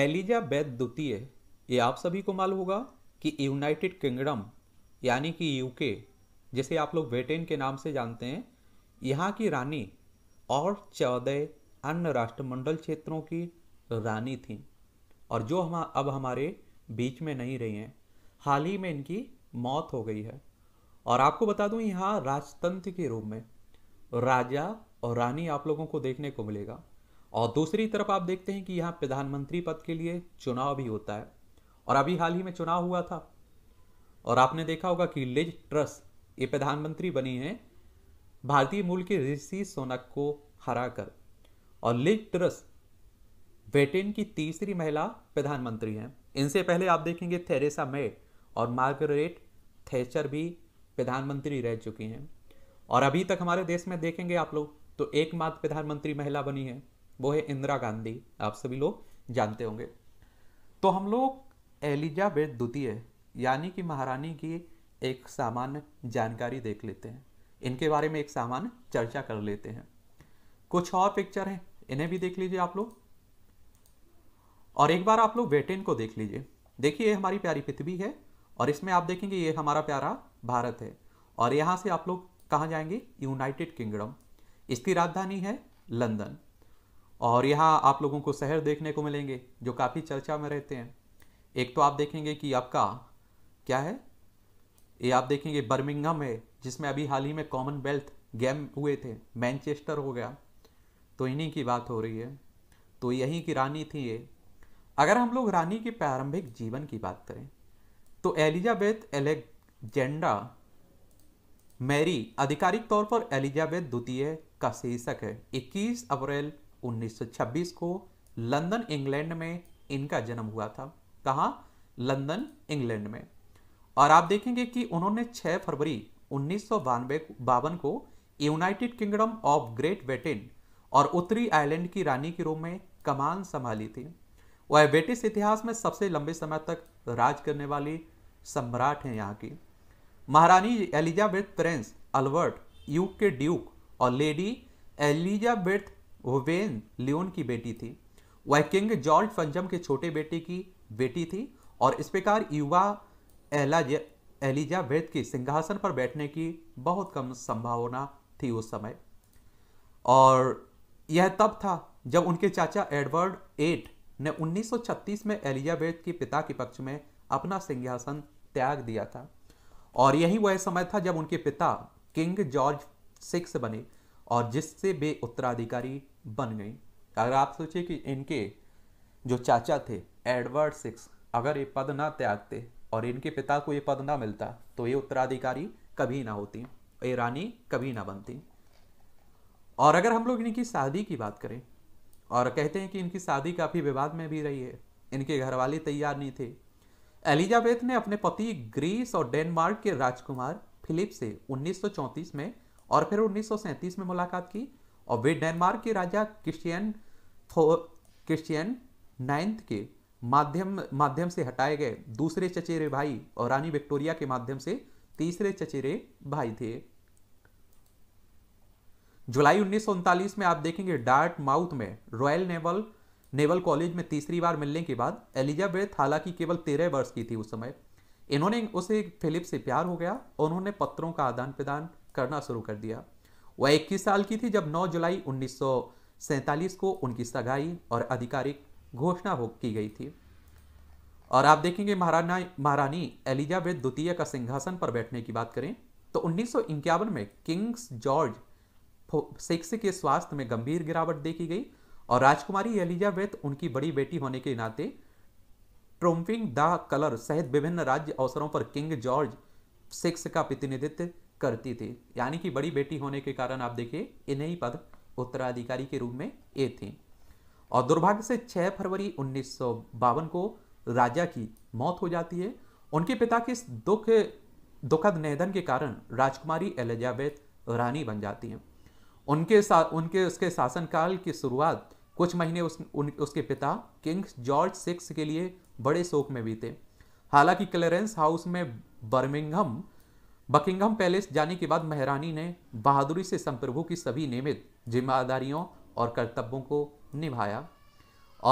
Elizabeth द्वितीय ये आप सभी को मालूम होगा कि यूनाइटेड किंगडम यानी कि यूके जिसे आप लोग ब्रिटेन के नाम से जानते हैं यहाँ की रानी और चौदह अन्य राष्ट्रमंडल क्षेत्रों की रानी थी और जो हम अब हमारे बीच में नहीं रही हैं हाल ही में इनकी मौत हो गई है और आपको बता दूं यहाँ राजतंत्र के रूप में राजा और रानी आप लोगों को देखने को मिलेगा और दूसरी तरफ आप देखते हैं कि यहाँ प्रधानमंत्री पद के लिए चुनाव भी होता है और अभी हाल ही में चुनाव हुआ था और आपने देखा होगा कि लिज ट्रस ये प्रधानमंत्री बनी है भारतीय मूल के ऋषि सोनक को हरा कर और लिज ट्रस ब्रिटेन की तीसरी महिला प्रधानमंत्री हैं इनसे पहले आप देखेंगे थेरेसा मे और मार्गरेट थेचर भी प्रधानमंत्री रह चुकी हैं और अभी तक हमारे देश में देखेंगे आप लोग तो एकमात्र प्रधानमंत्री महिला बनी है वो है इंदिरा गांधी आप सभी लोग जानते होंगे तो हम लोग एलिजाबेथ द्वितीय यानी कि महारानी की एक सामान्य जानकारी देख लेते हैं इनके बारे में एक सामान्य चर्चा कर लेते हैं कुछ और पिक्चर हैं इन्हें भी देख लीजिए आप लोग और एक बार आप लोग ब्रिटेन को देख लीजिए देखिए ये हमारी प्यारी पृथ्वी है और इसमें आप देखेंगे ये हमारा प्यारा भारत है और यहाँ से आप लोग कहाँ जाएंगे यूनाइटेड किंगडम इसकी राजधानी है लंदन और यहाँ आप लोगों को शहर देखने को मिलेंगे जो काफ़ी चर्चा में रहते हैं एक तो आप देखेंगे कि आपका क्या है ये आप देखेंगे बर्मिंगम है जिसमें अभी हाल ही में कॉमनवेल्थ गेम हुए थे मैनचेस्टर हो गया तो इन्हीं की बात हो रही है तो यहीं की रानी थी ये अगर हम लोग रानी के प्रारंभिक जीवन की बात करें तो एलिजाबेथ एलेक्जेंडा मैरी आधिकारिक तौर पर एलिजाबेथ द्वितीय का शीर्षक है 21 अप्रैल 1926 को लंदन इंग्लैंड में इनका जन्म हुआ था कहा लंदन इंग्लैंड में और आप देखेंगे कि उन्होंने 6 फरवरी उन्नीस बावन को United Kingdom of Great Britain और उत्तरी आयरलैंड की रानी के रूप में कमान संभाली थी वह ब्रिटिश इतिहास में सबसे लंबे समय तक राज करने वाली सम्राट हैं यहाँ की महारानी एलिजाबेथ प्रिंस अल्बर्ट यूक के ड्यूक और लेडी एलिजाबेथ हुवेन लियोन की बेटी थी वह किंग जॉर्ज पंचम के छोटे बेटे की बेटी थी और इस प्रकार युवा एलिजाबेथ के सिंहासन पर बैठने की बहुत कम संभावना थी उस समय और यह तब था जब उनके चाचा एडवर्ड एट ने 1936 में एलिजाबेथ के पिता के पक्ष में अपना सिंहासन त्याग दिया था और यही वह समय था जब उनके पिता किंग जॉर्ज सिक्स बने और जिससे वे उत्तराधिकारी बन गई अगर आप सोचिए कि इनके जो चाचा थे एडवर्ड सिक्स अगर ये पद ना त्यागते और इनके पिता को ये पद ना मिलता तो ये उत्तराधिकारी कभी ना होती ये रानी कभी ना बनती और अगर हम लोग इनकी शादी की बात करें और कहते हैं कि इनकी शादी काफ़ी विवाद में भी रही है इनके घर वाले तैयार नहीं थे एलिजाबेथ ने अपने पति ग्रीस और डेनमार्क के राजकुमार फिलिप से 1934 में और फिर उन्नीस में मुलाकात की और वे डेनमार्क के राजा क्रिश्चियन थो क्रिश्चियन नाइन्थ के माध्यम माध्यम से हटाए गए दूसरे चचेरे भाई और रानी विक्टोरिया के माध्यम से तीसरे चचेरे भाई थे जुलाई उन्नीस में आप देखेंगे डार्ट माउथ में रॉयल नेवल नेवल कॉलेज में तीसरी बार मिलने के बाद एलिजाबेथ हालांकि केवल तेरह वर्ष की थी उस समय इन्होंने उसे फिलिप से प्यार हो गया उन्होंने पत्रों का आदान प्रदान करना शुरू कर दिया वह इक्कीस साल की थी जब 9 जुलाई उन्नीस को उनकी सगाई और आधिकारिक घोषणा हो की गई थी और आप देखेंगे महाराणा महारानी एलिजाबेथ द्वितीय का सिंहासन पर बैठने की बात करें तो उन्नीस में किंग्स जॉर्ज सिक्स के स्वास्थ्य में गंभीर गिरावट देखी गई और राजकुमारी एलिजाबेथ उनकी बड़ी बेटी होने के नाते ट्रोम्फिंग द कलर सहित विभिन्न राज्य अवसरों पर किंग जॉर्ज सिक्स का प्रतिनिधित्व करती थी यानी कि बड़ी बेटी होने के कारण आप देखिए इन्हें ही पद उत्तराधिकारी के रूप में ये थी और दुर्भाग्य से 6 फरवरी उन्नीस को राजा की मौत हो जाती है उनके पिता के दुख दुखद निधन के कारण राजकुमारी एलिजाबेथ रानी बन जाती हैं उनके साथ उनके उसके शासनकाल की शुरुआत कुछ महीने उस उन, उसके पिता किंग्स जॉर्ज सिक्स के लिए बड़े शोक में बीते हालांकि क्लेरेंस हाउस में बर्मिंघम बकिंगम पैलेस जाने के बाद महरानी ने बहादुरी से संप्रभु की सभी नियमित जिम्मेदारियों और कर्तव्यों को निभाया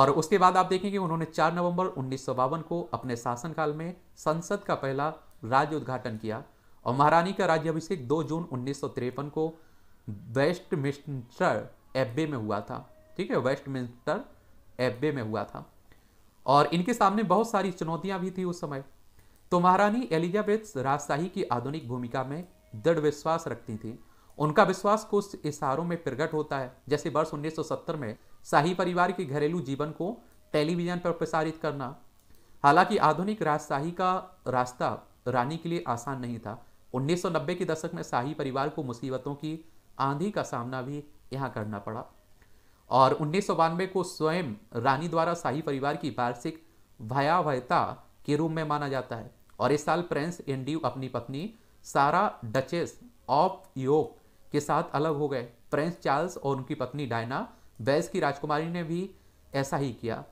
और उसके बाद आप देखेंगे उन्होंने 4 नवंबर उन्नीस को अपने शासनकाल में संसद का पहला राज्य उद्घाटन किया और महारानी का राज्य अभिषेक 2 जून उन्नीस को मिस्टर एब्बे में हुआ था ठीक है मिस्टर एब्बे में हुआ था और इनके सामने बहुत सारी चुनौतियां भी थी उस समय तो महारानी एलिजाबेथ राजशाही की आधुनिक भूमिका में दृढ़ विश्वास रखती थी उनका विश्वास कुछ इशारों में प्रकट होता है जैसे वर्ष 1970 में शाही परिवार के घरेलू जीवन को टेलीविजन पर प्रसारित करना हालांकि आधुनिक राजशाही का रास्ता रानी के लिए आसान नहीं था 1990 के दशक में शाही परिवार को मुसीबतों की आंधी का सामना भी यहाँ करना पड़ा और उन्नीस को स्वयं रानी द्वारा शाही परिवार की वार्षिक भयावहता के रूप में माना जाता है और इस साल प्रिंस एंड्रयू अपनी पत्नी सारा डचेस ऑफ योक के साथ अलग हो गए प्रिंस चार्ल्स और उनकी पत्नी डायना वेल्स की राजकुमारी ने भी ऐसा ही किया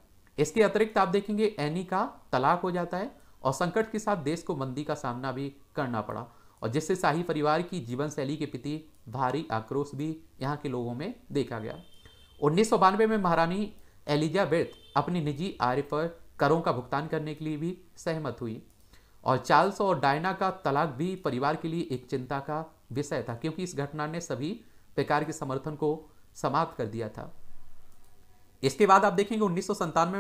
इसके अतिरिक्त आप देखेंगे एनी का तलाक हो जाता है और संकट के साथ देश को मंदी का सामना भी करना पड़ा और जिससे शाही परिवार की जीवन शैली के प्रति भारी आक्रोश भी यहाँ के लोगों में देखा गया उन्नीस में महारानी एलिजाबेथ अपनी निजी आय पर करों का भुगतान करने के लिए भी सहमत हुई और चार्ल्स और डायना का तलाक भी परिवार के लिए एक चिंता का विषय था क्योंकि इस घटना ने सभी प्रकार के समर्थन को समाप्त कर दिया था इसके बाद आप देखेंगे उन्नीस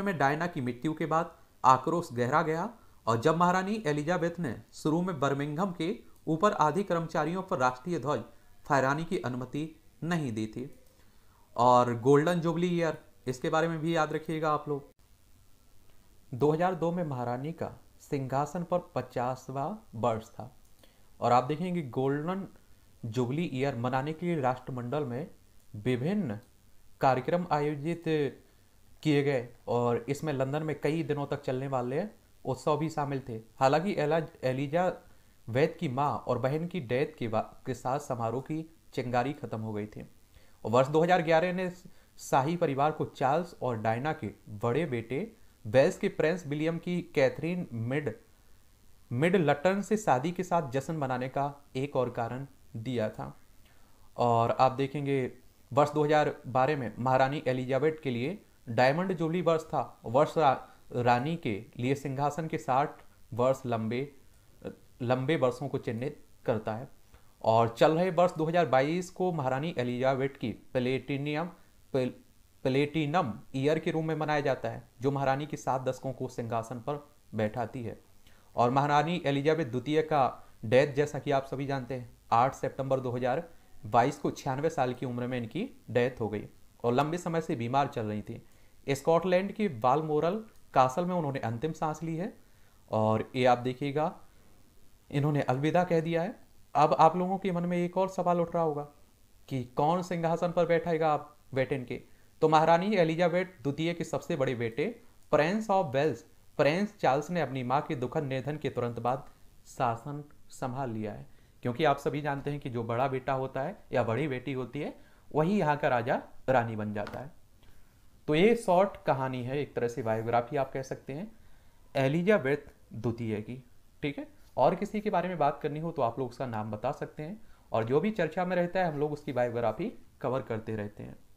में डायना की मृत्यु के बाद आक्रोश गहरा गया और जब महारानी एलिजाबेथ ने शुरू में बर्मिंगम के ऊपर आधी कर्मचारियों पर राष्ट्रीय ध्वज फहराने की अनुमति नहीं दी थी और गोल्डन जुबली ईयर इसके बारे में भी याद रखिएगा आप लोग 2002 में महारानी का सिंहासन पर पचासवा वर्ष था और आप देखेंगे गोल्डन जुबली ईयर मनाने के लिए राष्ट्रमंडल में विभिन्न कार्यक्रम आयोजित किए गए और इसमें लंदन में कई दिनों तक चलने वाले उत्सव भी शामिल थे हालांकि एलिजा वैद की माँ और बहन की डेथ के, के साथ समारोह की चिंगारी खत्म हो गई थी वर्ष 2011 ने शाही परिवार को चार्ल्स और डायना के बड़े बेटे बेल्स के प्रिंस विलियम की कैथरीन मिड मिड लटन से शादी के साथ जश्न मनाने का एक और कारण दिया था और आप देखेंगे वर्ष 2012 में महारानी एलिजाबेथ के लिए डायमंड जुबली वर्ष था वर्ष रा, रानी के लिए सिंहासन के साठ वर्ष लंबे लंबे वर्षों को चिन्हित करता है और चल रहे वर्ष 2022 को महारानी एलिजाबेथ की प्लेटिनियम प्लेटिनम ईयर के रूप में मनाया जाता है जो महारानी के सात दशकों को सिंहासन पर बैठाती है और महारानी एलिजाबेथ द्वितीय का डेथ जैसा कि आप सभी जानते हैं 8 सितंबर 2022 को छियानवे साल की उम्र में इनकी डेथ हो गई और लंबे समय से बीमार चल रही थी स्कॉटलैंड के बालमोरल कासल में उन्होंने अंतिम सांस ली है और ये आप देखिएगा इन्होंने अलविदा कह दिया है अब आप लोगों के मन में एक और सवाल उठ रहा होगा कि कौन सिंहासन पर बैठाएगा आप ब्रिटेन के तो महारानी एलिजाबेथ द्वितीय के सबसे बड़े बेटे Prince of Wales Prince Charles ने अपनी माँ के दुखद निधन के तुरंत बाद शासन संभाल लिया है क्योंकि आप सभी जानते हैं कि जो बड़ा बेटा होता है या बड़ी बेटी होती है वही यहाँ का राजा रानी बन जाता है तो ये शॉर्ट कहानी है एक तरह से बायोग्राफी आप कह सकते हैं एलिजाबेथ द्वितीय की ठीक है और किसी के बारे में बात करनी हो तो आप लोग उसका नाम बता सकते हैं और जो भी चर्चा में रहता है हम लोग उसकी बायोग्राफी कवर करते रहते हैं